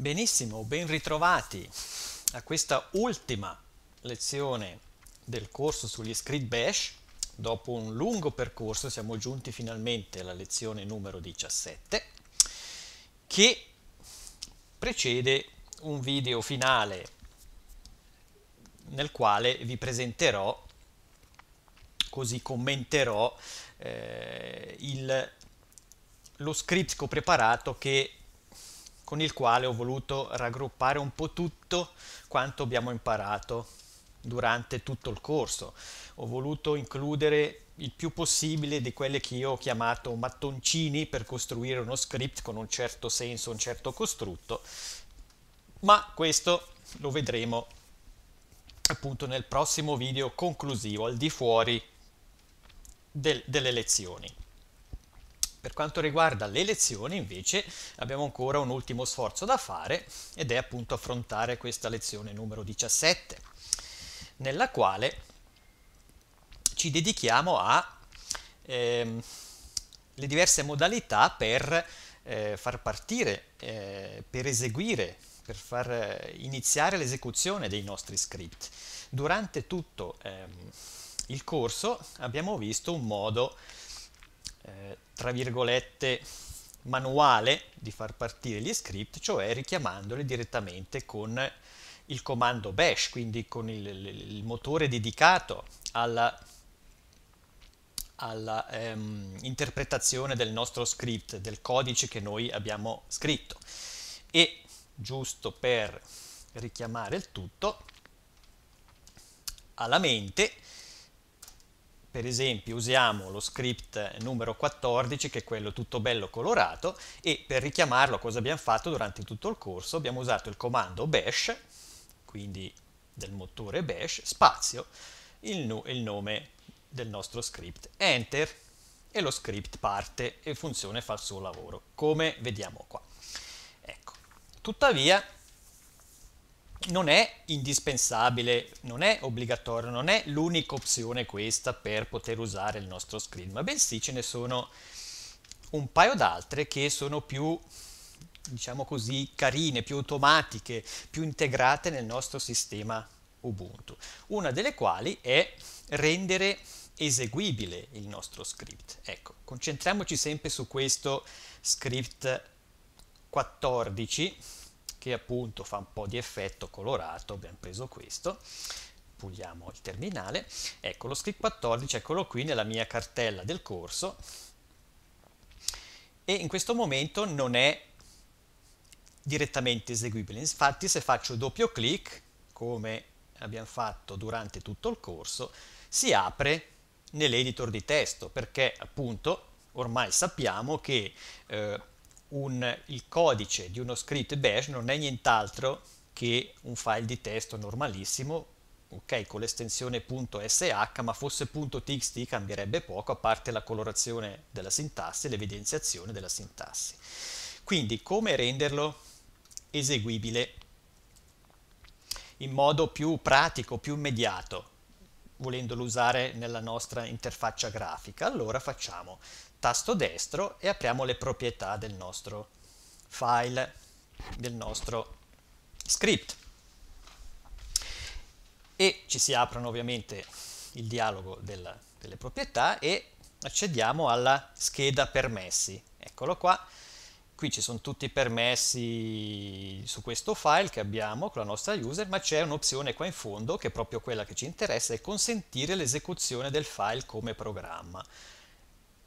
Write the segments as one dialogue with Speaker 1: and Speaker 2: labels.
Speaker 1: Benissimo, ben ritrovati a questa ultima lezione del corso sugli script bash. Dopo un lungo percorso siamo giunti finalmente alla lezione numero 17 che precede un video finale nel quale vi presenterò, così commenterò eh, il, lo script che ho preparato che con il quale ho voluto raggruppare un po' tutto quanto abbiamo imparato durante tutto il corso. Ho voluto includere il più possibile di quelle che io ho chiamato mattoncini per costruire uno script con un certo senso, un certo costrutto, ma questo lo vedremo appunto nel prossimo video conclusivo al di fuori del, delle lezioni. Per quanto riguarda le lezioni invece abbiamo ancora un ultimo sforzo da fare ed è appunto affrontare questa lezione numero 17 nella quale ci dedichiamo alle ehm, diverse modalità per eh, far partire, eh, per eseguire, per far eh, iniziare l'esecuzione dei nostri script. Durante tutto ehm, il corso abbiamo visto un modo eh, tra virgolette manuale di far partire gli script, cioè richiamandoli direttamente con il comando bash, quindi con il, il motore dedicato all'interpretazione ehm, del nostro script, del codice che noi abbiamo scritto. E giusto per richiamare il tutto, alla mente per esempio usiamo lo script numero 14 che è quello tutto bello colorato e per richiamarlo cosa abbiamo fatto durante tutto il corso abbiamo usato il comando bash quindi del motore bash spazio il, il nome del nostro script enter e lo script parte e funzione fa il suo lavoro come vediamo qua ecco tuttavia non è indispensabile, non è obbligatorio, non è l'unica opzione questa per poter usare il nostro screen, ma bensì ce ne sono un paio d'altre che sono più diciamo così carine, più automatiche, più integrate nel nostro sistema Ubuntu. Una delle quali è rendere eseguibile il nostro script. Ecco, concentriamoci sempre su questo script 14 che appunto fa un po' di effetto colorato, abbiamo preso questo, puliamo il terminale, ecco lo script 14, eccolo qui nella mia cartella del corso e in questo momento non è direttamente eseguibile, infatti se faccio doppio clic, come abbiamo fatto durante tutto il corso, si apre nell'editor di testo perché appunto ormai sappiamo che eh, un, il codice di uno script bash non è nient'altro che un file di testo normalissimo, ok, con l'estensione .sh, ma fosse .txt cambierebbe poco, a parte la colorazione della sintassi e l'evidenziazione della sintassi. Quindi come renderlo eseguibile in modo più pratico, più immediato, volendolo usare nella nostra interfaccia grafica? Allora facciamo tasto destro e apriamo le proprietà del nostro file, del nostro script. E ci si aprono ovviamente il dialogo della, delle proprietà e accediamo alla scheda permessi. Eccolo qua. Qui ci sono tutti i permessi su questo file che abbiamo con la nostra user, ma c'è un'opzione qua in fondo che è proprio quella che ci interessa, è consentire l'esecuzione del file come programma.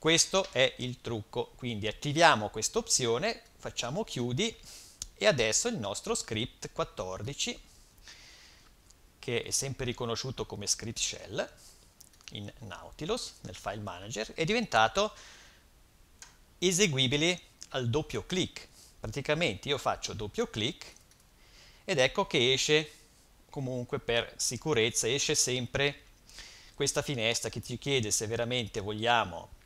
Speaker 1: Questo è il trucco, quindi attiviamo questa opzione, facciamo chiudi e adesso il nostro script 14 che è sempre riconosciuto come script shell in Nautilus, nel file manager, è diventato eseguibile al doppio clic. Praticamente io faccio doppio clic ed ecco che esce, comunque per sicurezza, esce sempre questa finestra che ci chiede se veramente vogliamo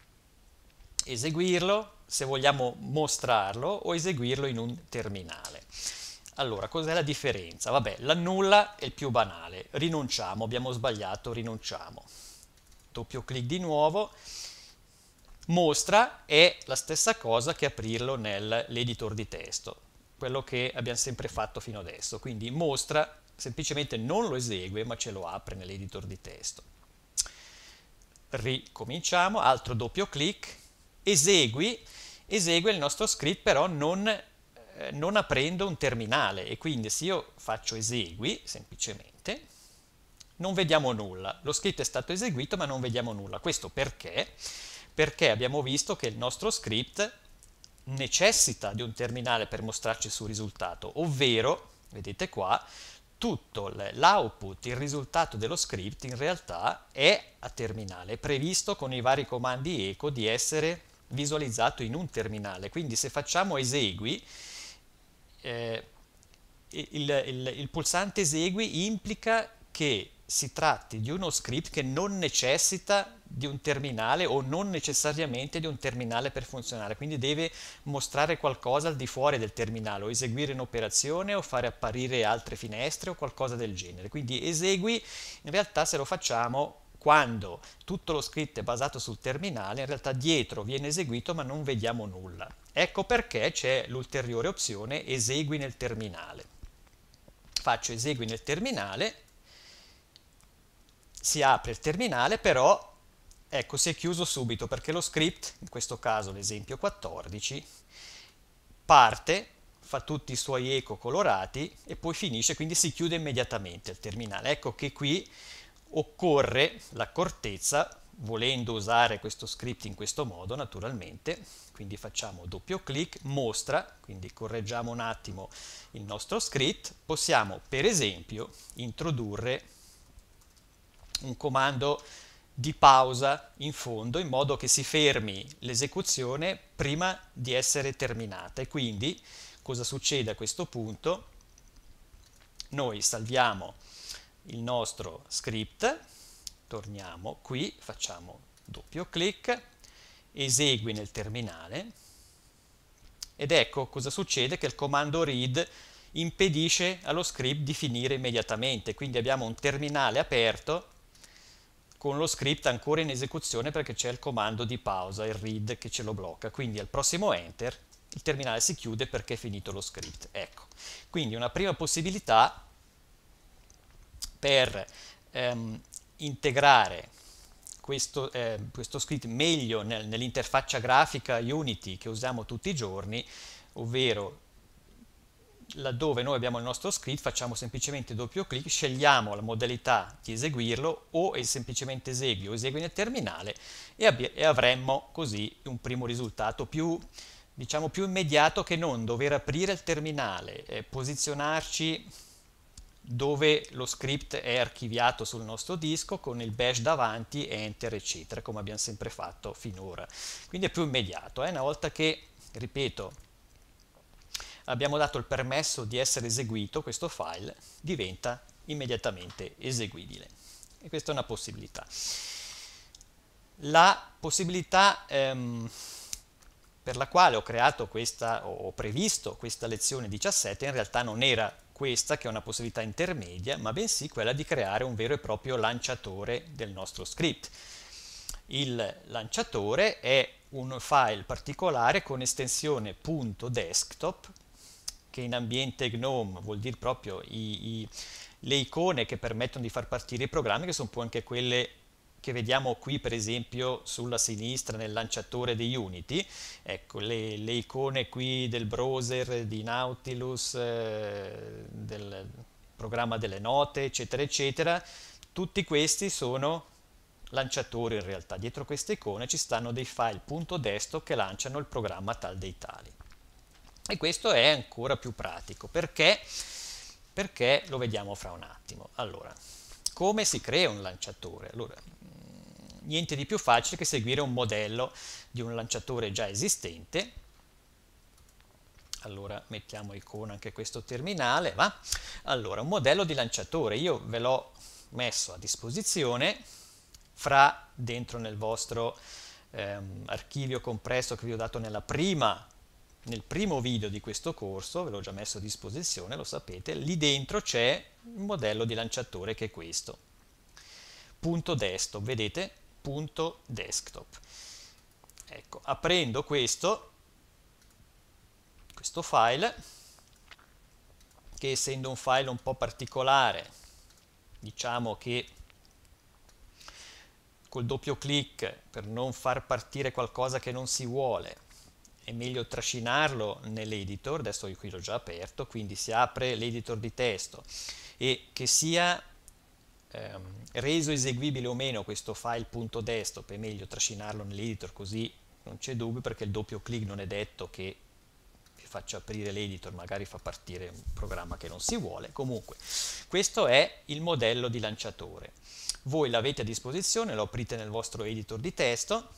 Speaker 1: eseguirlo, se vogliamo mostrarlo o eseguirlo in un terminale. Allora, cos'è la differenza? Vabbè, l'annulla è il più banale, rinunciamo, abbiamo sbagliato, rinunciamo. Doppio clic di nuovo, mostra è la stessa cosa che aprirlo nell'editor di testo, quello che abbiamo sempre fatto fino adesso, quindi mostra semplicemente non lo esegue ma ce lo apre nell'editor di testo. Ricominciamo, altro doppio clic, esegui, esegue il nostro script però non, eh, non aprendo un terminale e quindi se io faccio esegui semplicemente non vediamo nulla, lo script è stato eseguito ma non vediamo nulla, questo perché? Perché abbiamo visto che il nostro script necessita di un terminale per mostrarci il suo risultato, ovvero, vedete qua, tutto l'output, il risultato dello script in realtà è a terminale, è previsto con i vari comandi eco di essere visualizzato in un terminale. Quindi se facciamo esegui, eh, il, il, il pulsante esegui implica che si tratti di uno script che non necessita di un terminale o non necessariamente di un terminale per funzionare, quindi deve mostrare qualcosa al di fuori del terminale o eseguire un'operazione o fare apparire altre finestre o qualcosa del genere. Quindi esegui, in realtà se lo facciamo quando tutto lo script è basato sul terminale, in realtà dietro viene eseguito ma non vediamo nulla. Ecco perché c'è l'ulteriore opzione esegui nel terminale. Faccio esegui nel terminale, si apre il terminale, però ecco si è chiuso subito perché lo script, in questo caso l'esempio 14, parte, fa tutti i suoi eco colorati e poi finisce, quindi si chiude immediatamente il terminale. Ecco che qui occorre l'accortezza, volendo usare questo script in questo modo naturalmente, quindi facciamo doppio clic, mostra, quindi correggiamo un attimo il nostro script, possiamo per esempio introdurre un comando di pausa in fondo in modo che si fermi l'esecuzione prima di essere terminata e quindi cosa succede a questo punto? Noi salviamo il nostro script, torniamo qui, facciamo doppio clic, esegui nel terminale ed ecco cosa succede che il comando read impedisce allo script di finire immediatamente, quindi abbiamo un terminale aperto con lo script ancora in esecuzione perché c'è il comando di pausa, il read che ce lo blocca, quindi al prossimo enter il terminale si chiude perché è finito lo script. Ecco, quindi una prima possibilità per ehm, integrare questo, eh, questo, script meglio nel, nell'interfaccia grafica Unity che usiamo tutti i giorni, ovvero laddove noi abbiamo il nostro script facciamo semplicemente doppio clic, scegliamo la modalità di eseguirlo o semplicemente esegui o esegui nel terminale e, e avremmo così un primo risultato più, diciamo, più immediato che non dover aprire il terminale, eh, posizionarci dove lo script è archiviato sul nostro disco con il bash davanti, enter eccetera, come abbiamo sempre fatto finora. Quindi è più immediato, eh? una volta che, ripeto, abbiamo dato il permesso di essere eseguito, questo file diventa immediatamente eseguibile. E questa è una possibilità. La possibilità ehm, per la quale ho creato questa, ho previsto questa lezione 17, in realtà non era questa che è una possibilità intermedia, ma bensì quella di creare un vero e proprio lanciatore del nostro script. Il lanciatore è un file particolare con estensione .desktop, che in ambiente GNOME vuol dire proprio i, i, le icone che permettono di far partire i programmi, che sono poi anche quelle che vediamo qui per esempio sulla sinistra nel lanciatore di Unity, ecco le, le icone qui del browser, di Nautilus, eh, del programma delle note, eccetera, eccetera, tutti questi sono lanciatori in realtà, dietro queste icone ci stanno dei file .desktop che lanciano il programma tal dei tali. E questo è ancora più pratico, perché? Perché lo vediamo fra un attimo. Allora, come si crea un lanciatore? Allora, niente di più facile che seguire un modello di un lanciatore già esistente allora mettiamo icona anche questo terminale, va? Allora, un modello di lanciatore, io ve l'ho messo a disposizione fra dentro nel vostro ehm, archivio compresso che vi ho dato prima, nel primo video di questo corso, ve l'ho già messo a disposizione, lo sapete, lì dentro c'è il modello di lanciatore che è questo, punto destro, vedete? punto desktop. Ecco, aprendo questo, questo file, che essendo un file un po' particolare, diciamo che col doppio clic per non far partire qualcosa che non si vuole, è meglio trascinarlo nell'editor, adesso io qui l'ho già aperto, quindi si apre l'editor di testo e che sia ehm, reso eseguibile o meno questo file.desktop è meglio trascinarlo nell'editor così non c'è dubbio perché il doppio clic non è detto che vi faccia aprire l'editor, magari fa partire un programma che non si vuole. Comunque, questo è il modello di lanciatore. Voi l'avete a disposizione, lo aprite nel vostro editor di testo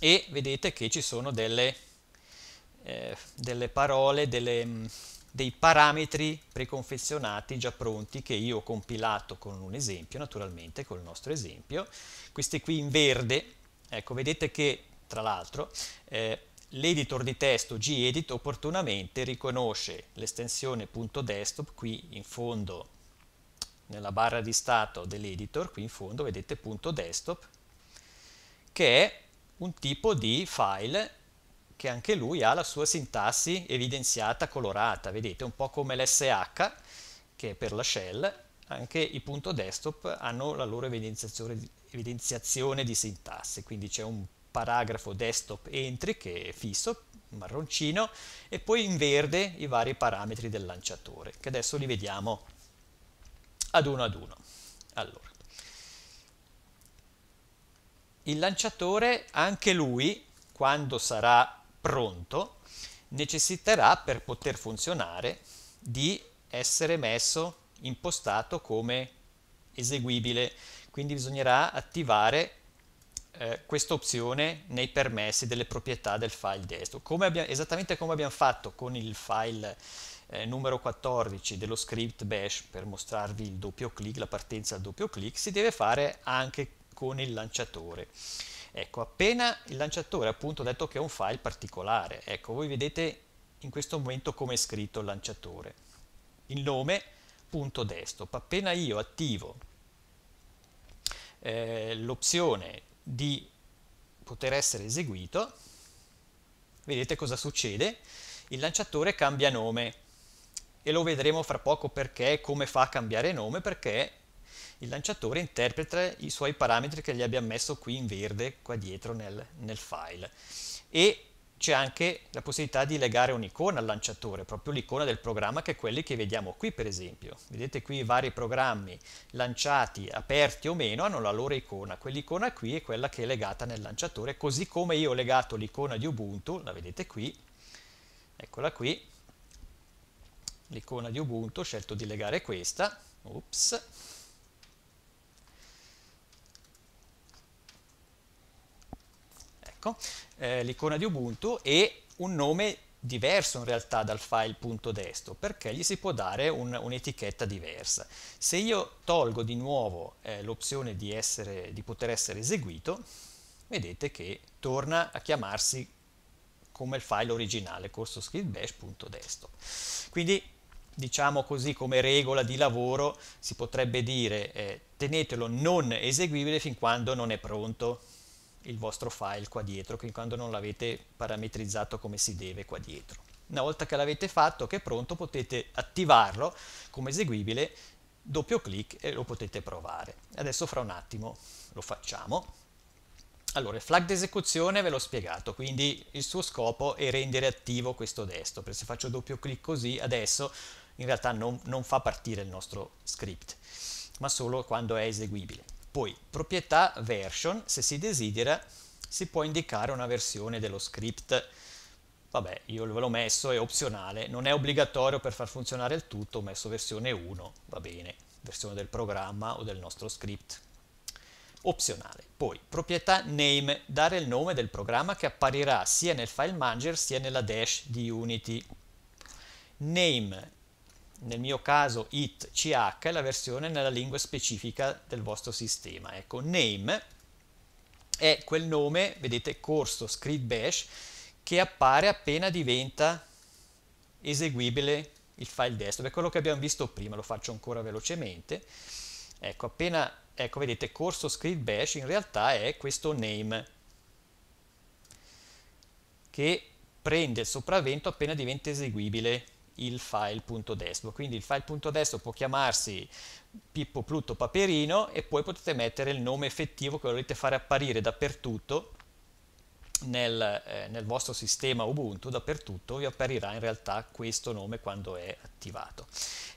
Speaker 1: e vedete che ci sono delle, eh, delle parole, delle dei parametri preconfezionati già pronti che io ho compilato con un esempio, naturalmente con il nostro esempio. Queste qui in verde, ecco, vedete che tra l'altro eh, l'editor di testo gedit opportunamente riconosce l'estensione .desktop qui in fondo nella barra di stato dell'editor, qui in fondo vedete .desktop che è un tipo di file che anche lui ha la sua sintassi evidenziata colorata, vedete, un po' come l'SH che è per la shell, anche i punto .desktop hanno la loro evidenziazione, evidenziazione di sintassi, quindi c'è un paragrafo desktop entry che è fisso, marroncino, e poi in verde i vari parametri del lanciatore, che adesso li vediamo ad uno ad uno. Allora. Il lanciatore, anche lui, quando sarà pronto necessiterà per poter funzionare di essere messo impostato come eseguibile quindi bisognerà attivare eh, questa opzione nei permessi delle proprietà del file desktop come abbiamo, esattamente come abbiamo fatto con il file eh, numero 14 dello script bash per mostrarvi il doppio clic la partenza al doppio clic si deve fare anche con il lanciatore Ecco, appena il lanciatore appunto ha detto che è un file particolare, ecco, voi vedete in questo momento come è scritto il lanciatore. Il nome, punto desktop. Appena io attivo eh, l'opzione di poter essere eseguito, vedete cosa succede? Il lanciatore cambia nome e lo vedremo fra poco perché, come fa a cambiare nome, perché il lanciatore interpreta i suoi parametri che gli abbiamo messo qui in verde qua dietro nel, nel file e c'è anche la possibilità di legare un'icona al lanciatore, proprio l'icona del programma che è quelli che vediamo qui per esempio. Vedete qui i vari programmi lanciati, aperti o meno, hanno la loro icona. Quell'icona qui è quella che è legata nel lanciatore, così come io ho legato l'icona di Ubuntu, la vedete qui, eccola qui, l'icona di Ubuntu, ho scelto di legare questa, ops, ecco, eh, l'icona di Ubuntu e un nome diverso in realtà dal file.desto perché gli si può dare un'etichetta un diversa. Se io tolgo di nuovo eh, l'opzione di, di poter essere eseguito, vedete che torna a chiamarsi come il file originale corso script Quindi diciamo così come regola di lavoro si potrebbe dire eh, tenetelo non eseguibile fin quando non è pronto il vostro file qua dietro, che quando non l'avete parametrizzato come si deve qua dietro. Una volta che l'avete fatto, che è pronto, potete attivarlo come eseguibile, doppio clic e lo potete provare. Adesso fra un attimo lo facciamo. Allora, il flag di esecuzione ve l'ho spiegato, quindi il suo scopo è rendere attivo questo desktop. Se faccio doppio clic così, adesso in realtà non, non fa partire il nostro script, ma solo quando è eseguibile. Poi proprietà version, se si desidera, si può indicare una versione dello script. Vabbè, io ve l'ho messo, è opzionale, non è obbligatorio per far funzionare il tutto, ho messo versione 1, va bene, versione del programma o del nostro script. Opzionale. Poi, proprietà name, dare il nome del programma che apparirà sia nel file manager sia nella dash di Unity. Name nel mio caso it ch è la versione nella lingua specifica del vostro sistema. Ecco, name è quel nome, vedete, corso script bash, che appare appena diventa eseguibile il file desktop. È quello che abbiamo visto prima, lo faccio ancora velocemente. Ecco, appena, ecco, vedete, corso script bash in realtà è questo name che prende il sopravvento appena diventa eseguibile il file.desktop. Quindi il file.desktop può chiamarsi Pippo Plutto Paperino e poi potete mettere il nome effettivo che volete fare apparire dappertutto nel, eh, nel vostro sistema Ubuntu, dappertutto vi apparirà in realtà questo nome quando è attivato.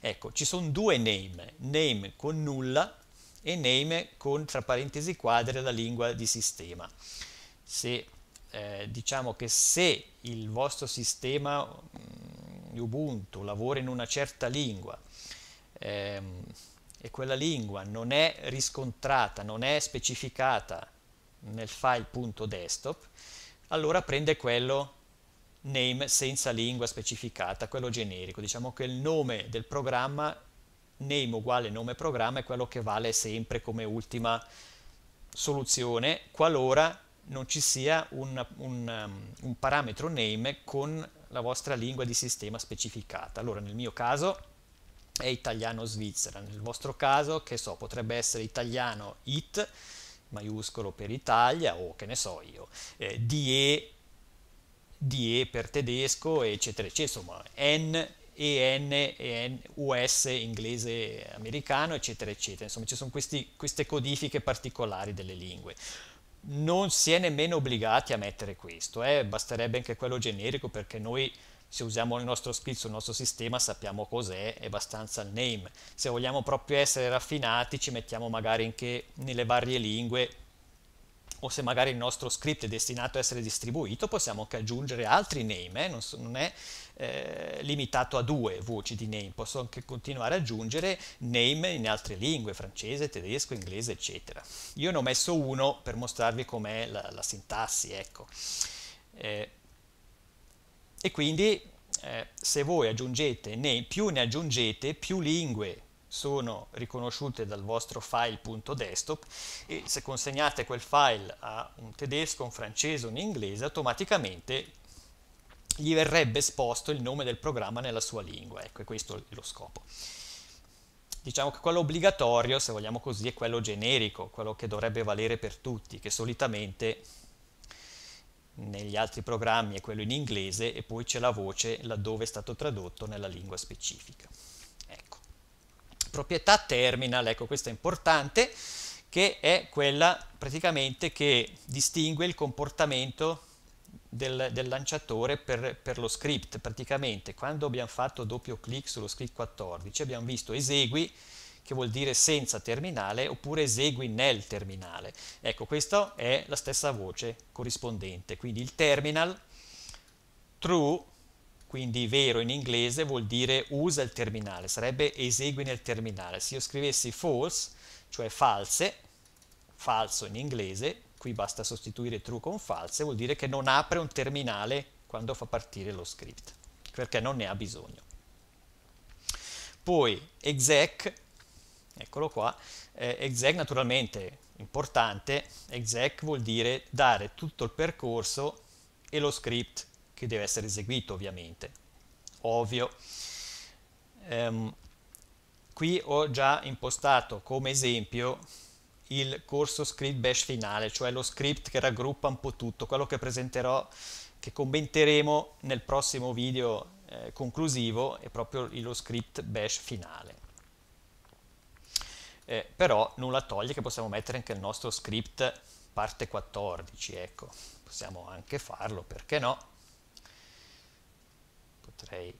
Speaker 1: Ecco, ci sono due name, name con nulla e name con tra parentesi quadre la lingua di sistema. Se eh, diciamo che se il vostro sistema mh, mm, Ubuntu lavora in una certa lingua ehm, e quella lingua non è riscontrata, non è specificata nel file.desktop, allora prende quello name senza lingua specificata, quello generico. Diciamo che il nome del programma, name uguale nome programma, è quello che vale sempre come ultima soluzione qualora non ci sia un, un, um, un parametro name con la vostra lingua di sistema specificata. Allora, nel mio caso è italiano-svizzera, nel vostro caso, che so, potrebbe essere italiano-it, maiuscolo per Italia, o che ne so io, eh, DE, DE per tedesco, eccetera, eccetera, insomma, N EN, EN, US, inglese, americano, eccetera, eccetera. Insomma, ci sono questi, queste codifiche particolari delle lingue non si è nemmeno obbligati a mettere questo, eh? basterebbe anche quello generico perché noi se usiamo il nostro script sul nostro sistema sappiamo cos'è, è abbastanza il name. Se vogliamo proprio essere raffinati ci mettiamo magari anche nelle varie lingue o se magari il nostro script è destinato a essere distribuito possiamo anche aggiungere altri name, eh? non, so, non è eh, limitato a due voci di name, posso anche continuare ad aggiungere name in altre lingue, francese, tedesco, inglese, eccetera. Io ne ho messo uno per mostrarvi com'è la, la, sintassi, ecco. Eh, e quindi eh, se voi aggiungete name, più ne aggiungete, più lingue sono riconosciute dal vostro file.desktop e se consegnate quel file a un tedesco, un francese, un inglese, automaticamente gli verrebbe esposto il nome del programma nella sua lingua, ecco, questo è lo scopo. Diciamo che quello obbligatorio, se vogliamo così, è quello generico, quello che dovrebbe valere per tutti, che solitamente negli altri programmi è quello in inglese e poi c'è la voce laddove è stato tradotto nella lingua specifica. Ecco. Proprietà terminal, ecco questa è importante, che è quella praticamente che distingue il comportamento del, del lanciatore per, per, lo script. Praticamente quando abbiamo fatto doppio clic sullo script 14 abbiamo visto esegui che vuol dire senza terminale oppure esegui nel terminale. Ecco, questa è la stessa voce corrispondente, quindi il terminal true, quindi vero in inglese, vuol dire usa il terminale, sarebbe esegui nel terminale. Se io scrivessi false, cioè false, falso in inglese, qui basta sostituire true con false, vuol dire che non apre un terminale quando fa partire lo script, perché non ne ha bisogno. Poi exec, eccolo qua, eh, exec naturalmente importante, exec vuol dire dare tutto il percorso e lo script che deve essere eseguito ovviamente, ovvio. Um, qui ho già impostato come esempio il corso script bash finale, cioè lo script che raggruppa un po' tutto, quello che presenterò, che commenteremo nel prossimo video eh, conclusivo è proprio lo script bash finale. Eh, però nulla toglie che possiamo mettere anche il nostro script parte 14, ecco, possiamo anche farlo, perché no? Potrei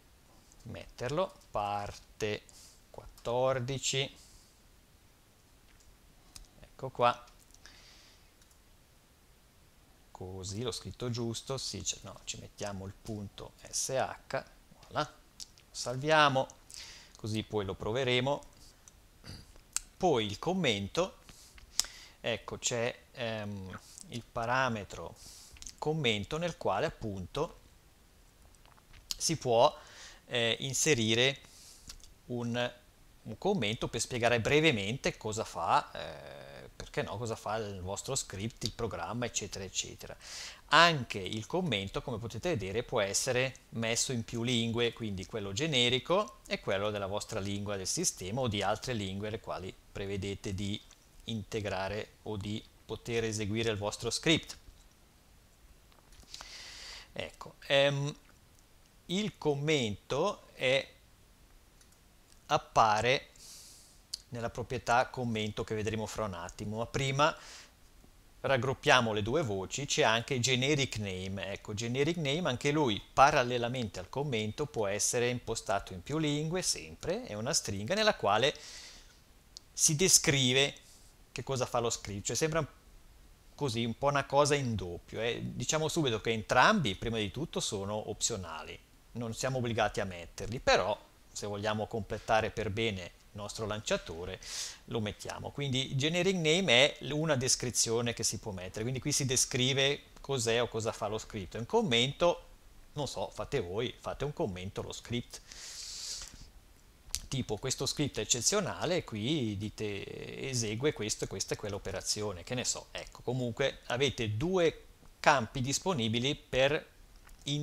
Speaker 1: metterlo, parte 14 ecco qua così l'ho scritto giusto sì, no, ci mettiamo il punto sh voilà. salviamo così poi lo proveremo poi il commento ecco c'è ehm, il parametro commento nel quale appunto si può eh, inserire un, un, commento per spiegare brevemente cosa fa eh, perché no, cosa fa il vostro script, il programma, eccetera, eccetera. Anche il commento, come potete vedere, può essere messo in più lingue, quindi quello generico e quello della vostra lingua del sistema o di altre lingue le quali prevedete di integrare o di poter eseguire il vostro script. Ecco, ehm, il commento è, appare nella proprietà commento che vedremo fra un attimo, ma prima raggruppiamo le due voci, c'è anche generic name, ecco generic name anche lui parallelamente al commento può essere impostato in più lingue, sempre, è una stringa nella quale si descrive che cosa fa lo script, cioè sembra così un po' una cosa in doppio, eh. diciamo subito che entrambi prima di tutto sono opzionali, non siamo obbligati a metterli, però se vogliamo completare per bene nostro lanciatore lo mettiamo. Quindi generic name è una descrizione che si può mettere, quindi qui si descrive cos'è o cosa fa lo script. Un commento, non so, fate voi, fate un commento lo script. Tipo questo script è eccezionale, qui dite esegue questo e questa e quell'operazione, che ne so. Ecco, comunque avete due campi disponibili per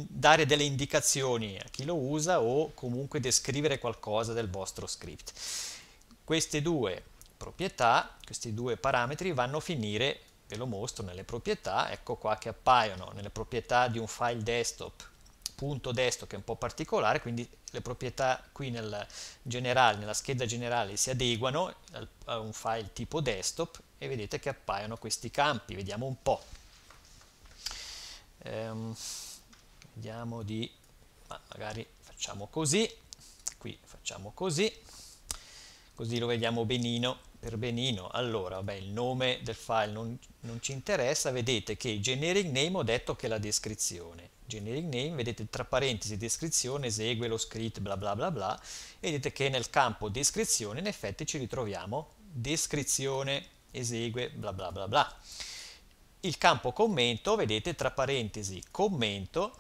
Speaker 1: dare delle indicazioni a chi lo usa o comunque descrivere qualcosa del vostro script. Queste due proprietà, questi due parametri vanno a finire, ve lo mostro, nelle proprietà, ecco qua che appaiono nelle proprietà di un file desktop punto desktop che è un po' particolare, quindi le proprietà qui nel generale, nella scheda generale si adeguano a un file tipo desktop e vedete che appaiono questi campi, vediamo un po'. Ehm vediamo di ma magari facciamo così qui facciamo così così lo vediamo benino per benino allora vabbè, il nome del file non, non ci interessa vedete che generic name ho detto che è la descrizione generic name vedete tra parentesi descrizione esegue lo script bla bla bla bla vedete che nel campo descrizione in effetti ci ritroviamo descrizione esegue bla bla bla bla il campo commento vedete tra parentesi commento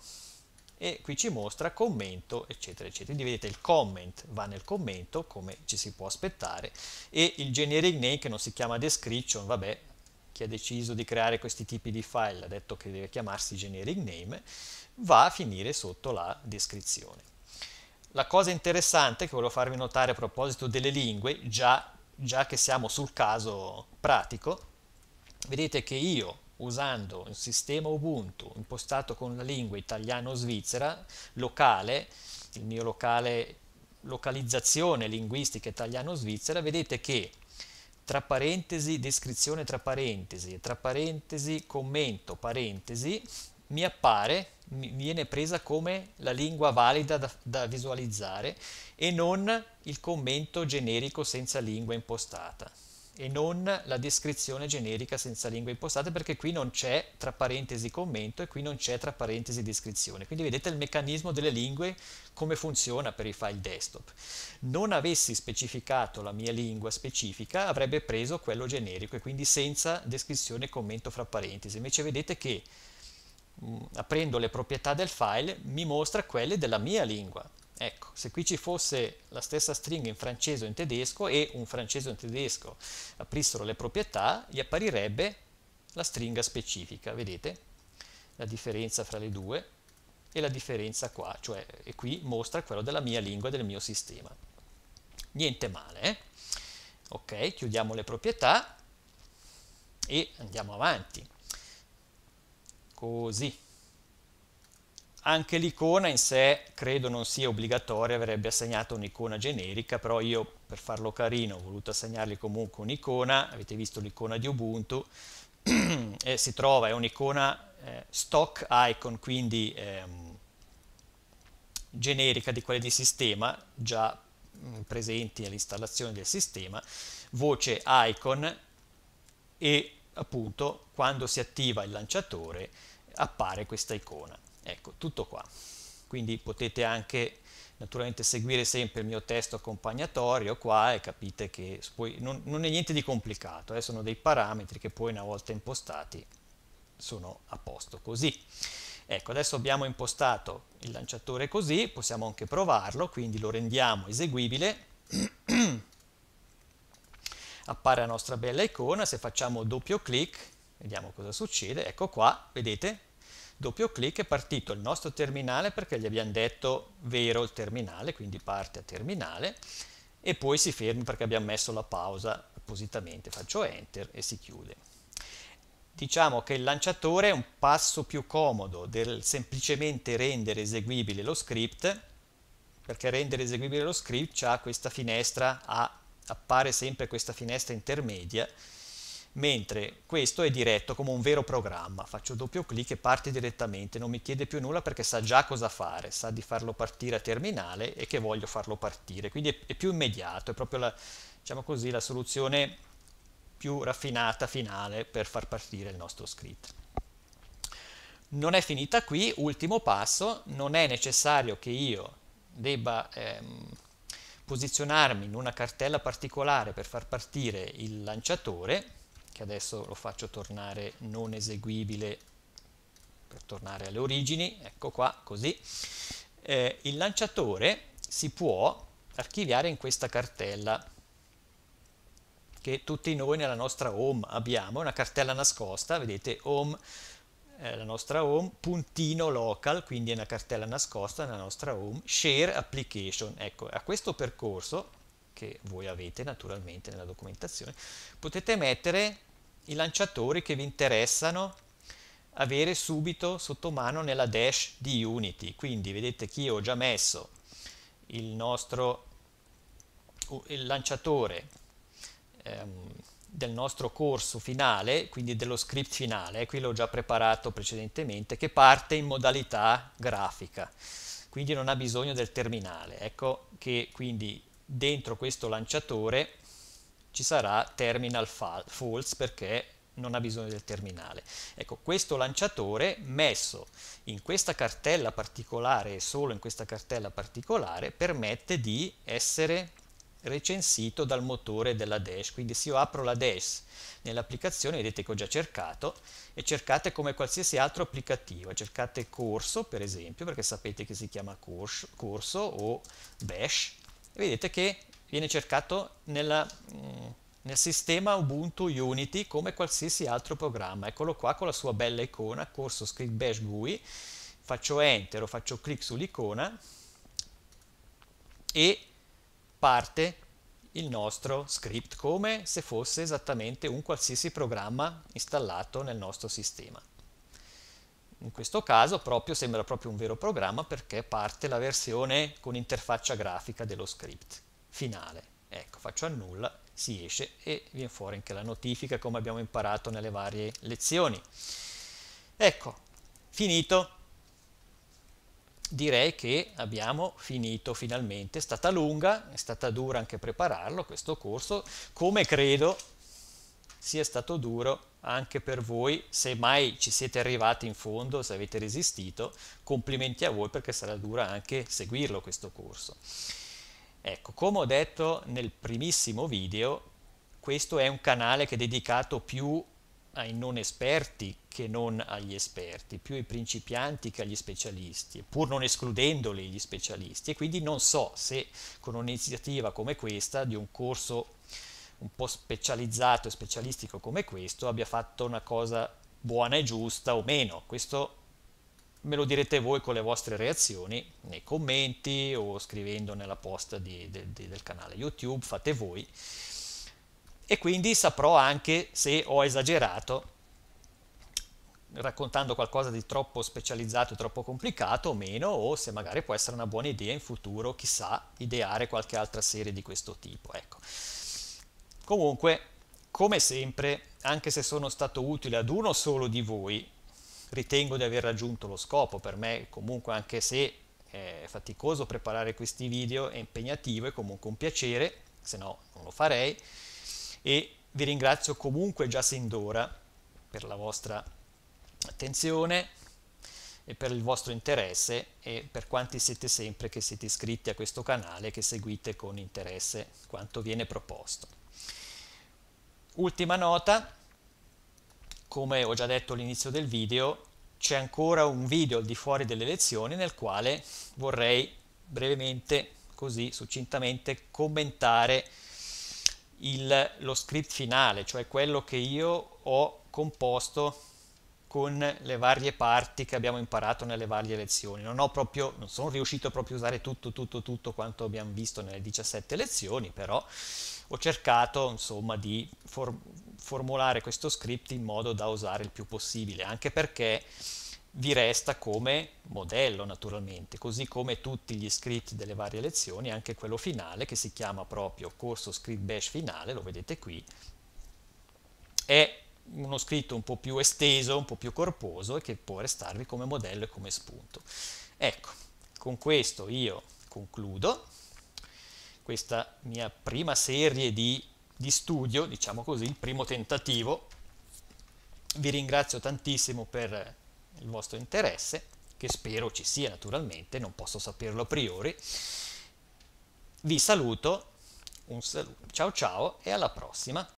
Speaker 1: e qui ci mostra commento eccetera eccetera quindi vedete il comment va nel commento come ci si può aspettare e il generic name che non si chiama description vabbè chi ha deciso di creare questi tipi di file ha detto che deve chiamarsi generic name va a finire sotto la descrizione la cosa interessante che volevo farvi notare a proposito delle lingue già, già che siamo sul caso pratico vedete che io usando un sistema Ubuntu impostato con la lingua italiano-svizzera, locale, il mio locale localizzazione linguistica italiano-svizzera, vedete che tra parentesi, descrizione tra parentesi, tra parentesi, commento, parentesi, mi appare, mi viene presa come la lingua valida da, da visualizzare e non il commento generico senza lingua impostata e non la descrizione generica senza lingue impostate perché qui non c'è tra parentesi commento e qui non c'è tra parentesi descrizione quindi vedete il meccanismo delle lingue come funziona per i file desktop non avessi specificato la mia lingua specifica avrebbe preso quello generico e quindi senza descrizione e commento fra parentesi invece vedete che mh, mm, aprendo le proprietà del file mi mostra quelle della mia lingua Ecco, se qui ci fosse la stessa stringa in francese o in tedesco e un francese o in tedesco aprissero le proprietà, gli apparirebbe la stringa specifica, vedete? La differenza fra le due e la differenza qua, cioè e qui mostra quello della mia lingua, del mio sistema. Niente male, eh? Ok, chiudiamo le proprietà e andiamo avanti. Così anche l'icona in sé credo non sia obbligatoria, verrebbe assegnata un'icona generica, però io per farlo carino ho voluto assegnargli comunque un'icona, avete visto l'icona di Ubuntu, e si trova, è un'icona eh, stock icon, quindi ehm, generica di quelle di sistema, già mh, mm, presenti all'installazione del sistema, voce icon e appunto quando si attiva il lanciatore appare questa icona. Ecco, tutto qua. Quindi potete anche naturalmente seguire sempre il mio testo accompagnatorio qua e capite che poi non, non è niente di complicato, eh, sono dei parametri che poi una volta impostati sono a posto così. Ecco, adesso abbiamo impostato il lanciatore così, possiamo anche provarlo, quindi lo rendiamo eseguibile. Appare la nostra bella icona, se facciamo doppio clic, vediamo cosa succede, ecco qua, vedete, doppio clic è partito il nostro terminale perché gli abbiamo detto vero il terminale, quindi parte a terminale e poi si ferma perché abbiamo messo la pausa appositamente, faccio enter e si chiude. Diciamo che il lanciatore è un passo più comodo del semplicemente rendere eseguibile lo script perché rendere eseguibile lo script ha questa finestra, appare sempre questa finestra intermedia mentre questo è diretto come un vero programma, faccio doppio clic e parte direttamente, non mi chiede più nulla perché sa già cosa fare, sa di farlo partire a terminale e che voglio farlo partire, quindi è, è più immediato, è proprio la, diciamo così, la soluzione più raffinata finale per far partire il nostro script. Non è finita qui, ultimo passo, non è necessario che io debba ehm, posizionarmi in una cartella particolare per far partire il lanciatore, che adesso lo faccio tornare non eseguibile per tornare alle origini, ecco qua, così, eh, il lanciatore si può archiviare in questa cartella che tutti noi nella nostra home abbiamo, una cartella nascosta, vedete home, eh, la nostra home, puntino local, quindi è una cartella nascosta nella nostra home, share application, ecco, a questo percorso che voi avete naturalmente nella documentazione, potete mettere i lanciatori che vi interessano avere subito sotto mano nella dash di Unity. Quindi vedete che io ho già messo il nostro il lanciatore ehm, del nostro corso finale, quindi dello script finale, eh, qui l'ho già preparato precedentemente, che parte in modalità grafica, quindi non ha bisogno del terminale. Ecco che quindi dentro questo lanciatore ci sarà terminal false perché non ha bisogno del terminale. Ecco, questo lanciatore messo in questa cartella particolare e solo in questa cartella particolare permette di essere recensito dal motore della dash. Quindi se io apro la dash nell'applicazione, vedete che ho già cercato, e cercate come qualsiasi altro applicativo, cercate corso per esempio, perché sapete che si chiama corso, corso o bash, vedete che viene cercato nella, mm, nel sistema Ubuntu Unity come qualsiasi altro programma. Eccolo qua con la sua bella icona, corso script bash GUI, faccio enter o faccio clic sull'icona e parte il nostro script come se fosse esattamente un qualsiasi programma installato nel nostro sistema. In questo caso proprio sembra proprio un vero programma perché parte la versione con interfaccia grafica dello script finale. Ecco, faccio annulla, si esce e viene fuori anche la notifica come abbiamo imparato nelle varie lezioni. Ecco, finito. Direi che abbiamo finito finalmente, è stata lunga, è stata dura anche prepararlo questo corso, come credo sia stato duro anche per voi, se mai ci siete arrivati in fondo, se avete resistito, complimenti a voi perché sarà dura anche seguirlo questo corso. Ecco, come ho detto nel primissimo video, questo è un canale che è dedicato più ai non esperti che non agli esperti, più ai principianti che agli specialisti, pur non escludendoli gli specialisti. E quindi non so se con un'iniziativa come questa di un corso un po' specializzato e specialistico come questo abbia fatto una cosa buona e giusta o meno. Questo me lo direte voi con le vostre reazioni nei commenti o scrivendo nella post di, de, de, del canale YouTube, fate voi. E quindi saprò anche se ho esagerato raccontando qualcosa di troppo specializzato, troppo complicato o meno, o se magari può essere una buona idea in futuro, chissà, ideare qualche altra serie di questo tipo. Ecco. Comunque, come sempre, anche se sono stato utile ad uno solo di voi, ritengo di aver raggiunto lo scopo. Per me, comunque, anche se eh, è faticoso preparare questi video, è impegnativo, è comunque un piacere, se no non lo farei. E vi ringrazio comunque già sin d'ora per la vostra attenzione e per il vostro interesse e per quanti siete sempre che siete iscritti a questo canale che seguite con interesse quanto viene proposto. Ultima nota, come ho già detto all'inizio del video, c'è ancora un video al di fuori delle lezioni nel quale vorrei brevemente, così succintamente, commentare il, lo script finale, cioè quello che io ho composto con le varie parti che abbiamo imparato nelle varie lezioni. Non, proprio, non sono riuscito proprio a usare tutto, tutto, tutto quanto abbiamo visto nelle 17 lezioni, però ho cercato insomma di for formulare questo script in modo da usare il più possibile, anche perché vi resta come modello naturalmente, così come tutti gli script delle varie lezioni, anche quello finale che si chiama proprio corso script bash finale, lo vedete qui, è uno scritto un po' più esteso, un po' più corposo e che può restarvi come modello e come spunto. Ecco, con questo io concludo questa mia prima serie di, di studio, diciamo così, il primo tentativo. Vi ringrazio tantissimo per il vostro interesse, che spero ci sia naturalmente, non posso saperlo a priori. Vi saluto, un saluto, ciao ciao e alla prossima.